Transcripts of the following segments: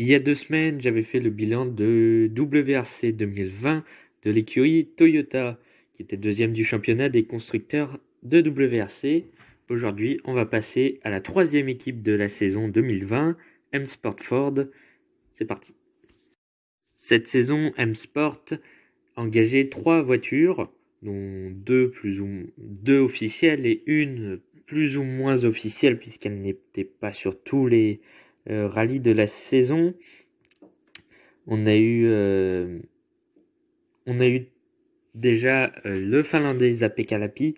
Il y a deux semaines, j'avais fait le bilan de WRC 2020 de l'écurie Toyota, qui était deuxième du championnat des constructeurs de WRC. Aujourd'hui, on va passer à la troisième équipe de la saison 2020, M Sport Ford. C'est parti. Cette saison, M Sport a engagé trois voitures, dont deux, plus ou... deux officielles et une plus ou moins officielle, puisqu'elle n'était pas sur tous les euh, rallye de la saison. On a eu, euh, on a eu déjà euh, le Finlandais Zappé Kalapi.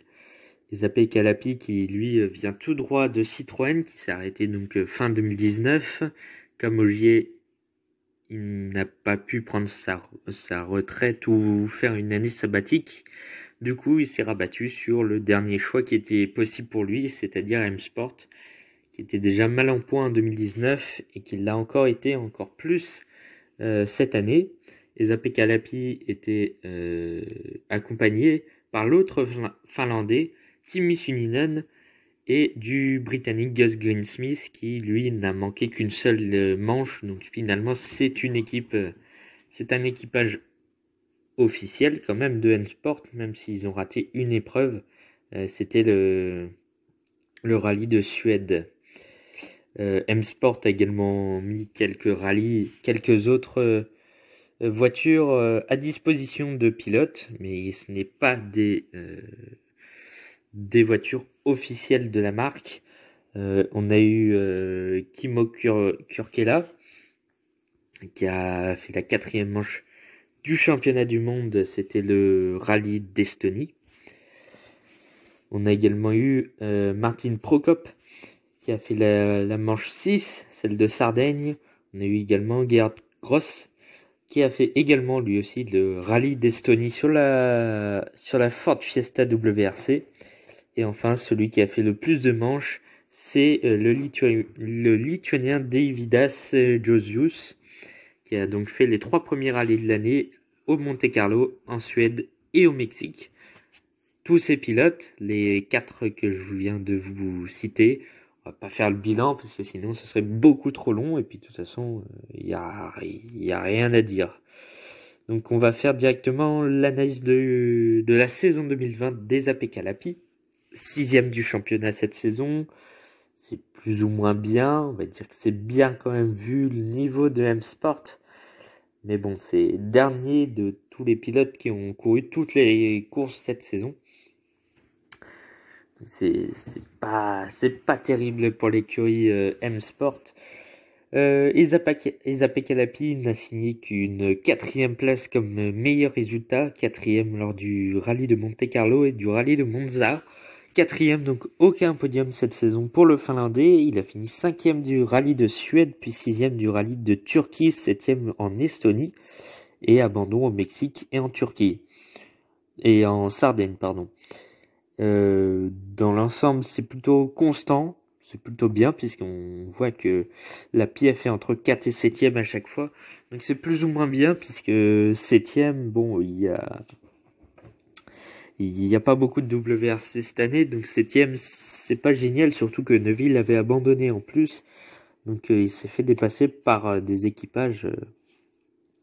Zappé Kalapi qui lui vient tout droit de Citroën qui s'est arrêté donc fin 2019. Comme Ogier, il n'a pas pu prendre sa, sa retraite ou faire une année sabbatique. Du coup, il s'est rabattu sur le dernier choix qui était possible pour lui, c'est-à-dire M-Sport qui était déjà mal en point en 2019 et qui l'a encore été encore plus euh, cette année. Zapé Kalapi était euh, accompagné par l'autre Finlandais, Timmy Suninen, et du Britannique Gus Greensmith qui, lui, n'a manqué qu'une seule euh, manche. Donc finalement, c'est une équipe, c'est un équipage officiel quand même de N-Sport, même s'ils ont raté une épreuve. C'était le, le rallye de Suède. Euh, M-Sport a également mis quelques rallyes, quelques autres euh, voitures euh, à disposition de pilotes, mais ce n'est pas des, voitures officielles de la marque. on a eu Kimo Kurkela qui a fait la quatrième manche du championnat du monde, c'était le rallye d'Estonie. On a également eu Martin Prokop a fait la, manche 6, celle de Sardaigne. On a eu également Gerd Gross qui a fait également lui aussi le rallye d'Estonie sur la, sur la Ford Fiesta WRC. Et enfin, celui qui a fait le plus de manches, c'est euh, le, lituanien Davidas euh, Josius, qui a donc fait les trois premiers rallyes de l'année au Monte Carlo, en Suède et au Mexique. Tous ces pilotes, les quatre que je viens de vous citer, pas faire le bilan parce que sinon ce serait beaucoup trop long et puis de toute façon il euh, n'y a, y a rien à dire. Donc on va faire directement l'analyse de, la saison 2020 des AP Sixième du championnat cette saison. C'est plus ou moins bien. On va dire que c'est bien quand même vu le niveau de M-Sport. Mais bon, c'est dernier de tous les pilotes qui ont couru toutes les courses cette saison c'est pas pas terrible pour l'écurie M Sport. Euh, euh Isapé n'a signé qu'une quatrième place comme meilleur résultat, quatrième lors du rallye de Monte Carlo et du rallye de Monza. Quatrième, donc aucun podium cette saison pour le Finlandais. Il a fini cinquième du rallye de Suède, puis sixième du rallye de Turquie, septième en Estonie, et abandon au Mexique et en Turquie. Et en Sardaigne, pardon. Euh, dans l'ensemble, c'est plutôt constant, c'est plutôt bien puisqu'on voit que la PF est entre 4 et 7 ème à chaque fois. Donc c'est plus ou moins bien puisque 7e, bon, il y a il n'y a pas beaucoup de WRC cette année, donc 7ème, c'est pas génial, surtout que Neville l'avait abandonné en plus. Donc euh, il s'est fait dépasser par euh, des équipages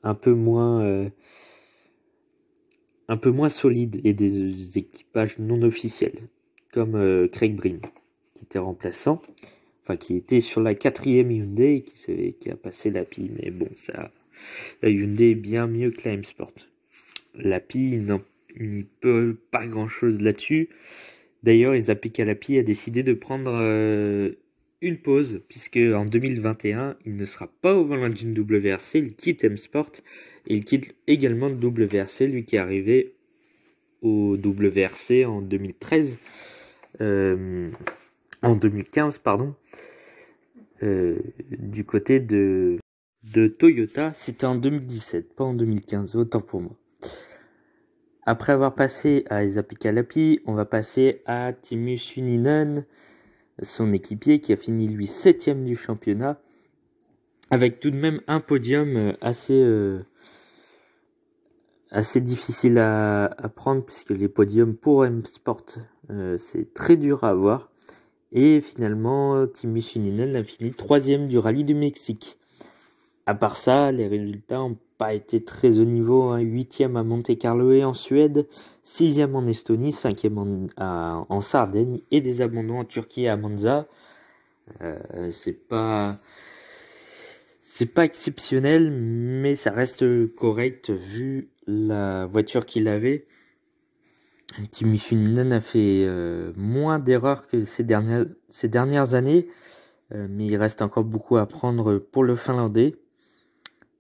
un peu moins un peu moins solide et des équipages non officiels, comme euh, Craig brim qui était remplaçant, enfin qui était sur la quatrième Hyundai qui, qui a passé l'API, mais bon, ça, la Hyundai est bien mieux que la M-Sport. L'API, il n'y peut pas grand-chose là-dessus. D'ailleurs, ils appliquent à a décidé de prendre... Euh, une pause, puisque en 2021, il ne sera pas au volant d'une WRC, il quitte M-Sport, et il quitte également le WRC, lui qui est arrivé au WRC en 2013, euh, en 2015, pardon, euh, du côté de, de Toyota, c'était en 2017, pas en 2015, autant pour moi. Après avoir passé à Isapika on va passer à Timus Uninen, son équipier qui a fini lui septième du championnat avec tout de même un podium euh, assez euh, assez difficile à, prendre puisque les podiums pour M-Sport euh, c'est très dur à avoir et finalement Timmy Suninen a fini troisième du rallye du Mexique. À part ça, les résultats ont pas été très au niveau, hein, 8e à Monte-Carlo et en Suède, 6e en Estonie, 5e en, Sardaigne et des abandons en Turquie et à Manza. Euh, c'est pas c'est pas exceptionnel, mais ça reste correct vu la voiture qu'il avait. Kimi a fait euh, moins d'erreurs que ces dernières, ces dernières années, euh, mais il reste encore beaucoup à prendre pour le Finlandais.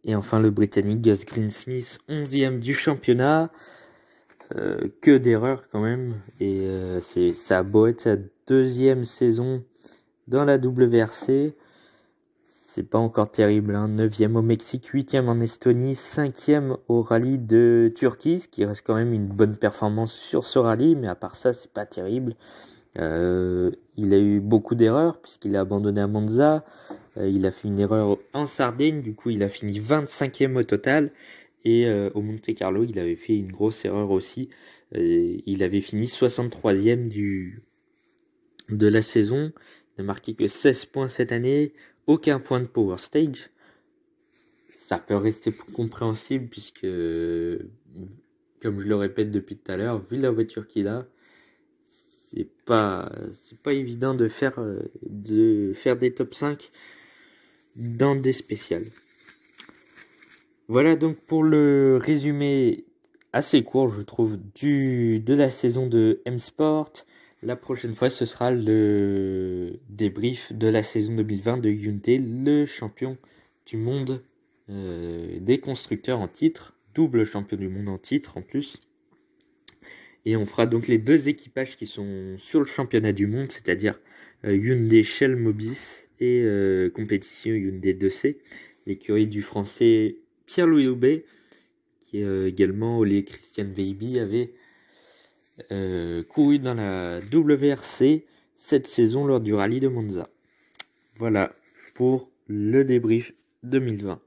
Et enfin le Britannique Gus Greensmith, 11e du championnat. Euh, que d'erreur quand même. Et euh, c'est ça a beau être sa deuxième saison dans la WRC. C'est pas encore terrible. 9e hein. au Mexique, 8e en Estonie, 5e au rallye de Turquie, ce qui reste quand même une bonne performance sur ce rallye, mais à part ça, c'est pas terrible. Euh, il a eu beaucoup d'erreurs puisqu'il a abandonné à Monza. Euh, il a fait une erreur en Sardaigne, du coup il a fini 25e au total. Et euh, au Monte Carlo, il avait fait une grosse erreur aussi. Euh, il avait fini 63e du, de la saison. Il n'a marqué que 16 points cette année, aucun point de Power Stage. Ça peut rester compréhensible puisque, comme je le répète depuis tout à l'heure, vu la voiture qu'il a, c'est pas pas évident de faire euh, de faire des top 5 dans des spéciales. Voilà donc pour le résumé assez court, je trouve, du, de la saison de M-Sport. La prochaine fois, ce sera le débrief de la saison 2020 de Hyundai, le champion du monde euh, des constructeurs en titre, double champion du monde en titre en plus. Et on fera donc les deux équipages qui sont sur le championnat du monde, c'est-à-dire euh, Hyundai Shell Mobis et euh, compétition Hyundai 2C, l'écurie du français Pierre-Louis Houbet, qui est euh, également Olé Christian Veiby avait couru dans la WRC cette saison lors du rallye de Monza. Voilà pour le débrief 2020.